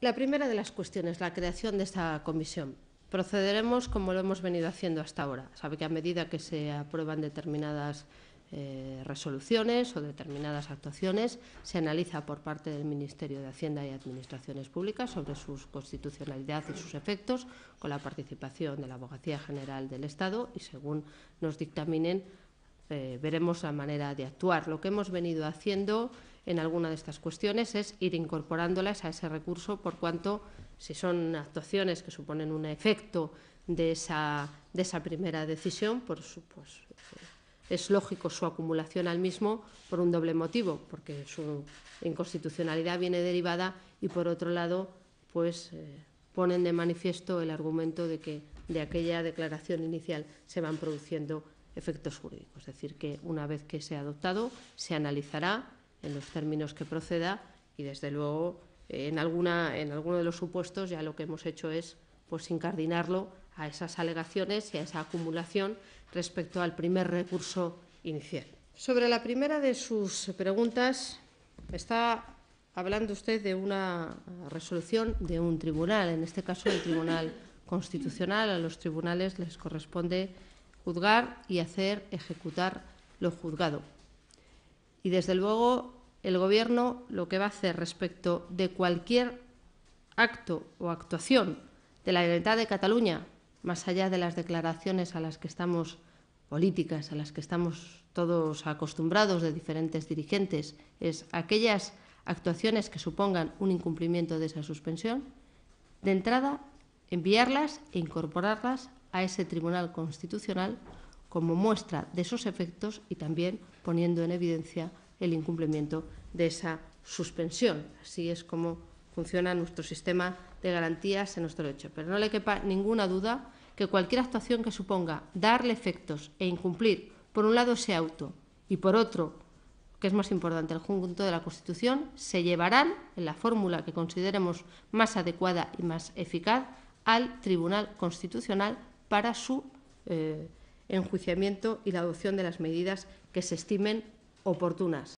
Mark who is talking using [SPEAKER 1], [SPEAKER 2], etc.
[SPEAKER 1] La primera de las cuestiones, la creación de esta comisión. Procederemos como lo hemos venido haciendo hasta ahora. Sabe que a medida que se aprueban determinadas eh, resoluciones o determinadas actuaciones se analiza por parte del Ministerio de Hacienda y Administraciones Públicas sobre su constitucionalidad y sus efectos, con la participación de la Abogacía General del Estado y, según nos dictaminen, eh, veremos la manera de actuar. Lo que hemos venido haciendo en alguna de estas cuestiones es ir incorporándolas a ese recurso por cuanto si son actuaciones que suponen un efecto de esa, de esa primera decisión, pues, es lógico su acumulación al mismo por un doble motivo, porque su inconstitucionalidad viene derivada y por otro lado pues eh, ponen de manifiesto el argumento de que de aquella declaración inicial se van produciendo efectos jurídicos. Es decir, que una vez que se ha adoptado, se analizará en los términos que proceda y, desde luego, en, alguna, en alguno de los supuestos ya lo que hemos hecho es pues, incardinarlo a esas alegaciones y a esa acumulación respecto al primer recurso inicial. Sobre la primera de sus preguntas, está hablando usted de una resolución de un tribunal, en este caso el Tribunal Constitucional. A los tribunales les corresponde juzgar y hacer ejecutar lo juzgado. Y desde luego el Gobierno lo que va a hacer respecto de cualquier acto o actuación de la libertad de Cataluña, más allá de las declaraciones a las que estamos políticas, a las que estamos todos acostumbrados de diferentes dirigentes, es aquellas actuaciones que supongan un incumplimiento de esa suspensión, de entrada enviarlas e incorporarlas a ese Tribunal Constitucional como muestra de esos efectos y también poniendo en evidencia el incumplimiento de esa suspensión. Así es como funciona nuestro sistema de garantías en nuestro derecho. Pero no le quepa ninguna duda que cualquier actuación que suponga darle efectos e incumplir, por un lado, ese auto y por otro, que es más importante, el conjunto de la Constitución, se llevarán, en la fórmula que consideremos más adecuada y más eficaz, al Tribunal Constitucional para su eh, enjuiciamiento y la adopción de las medidas que se estimen oportunas.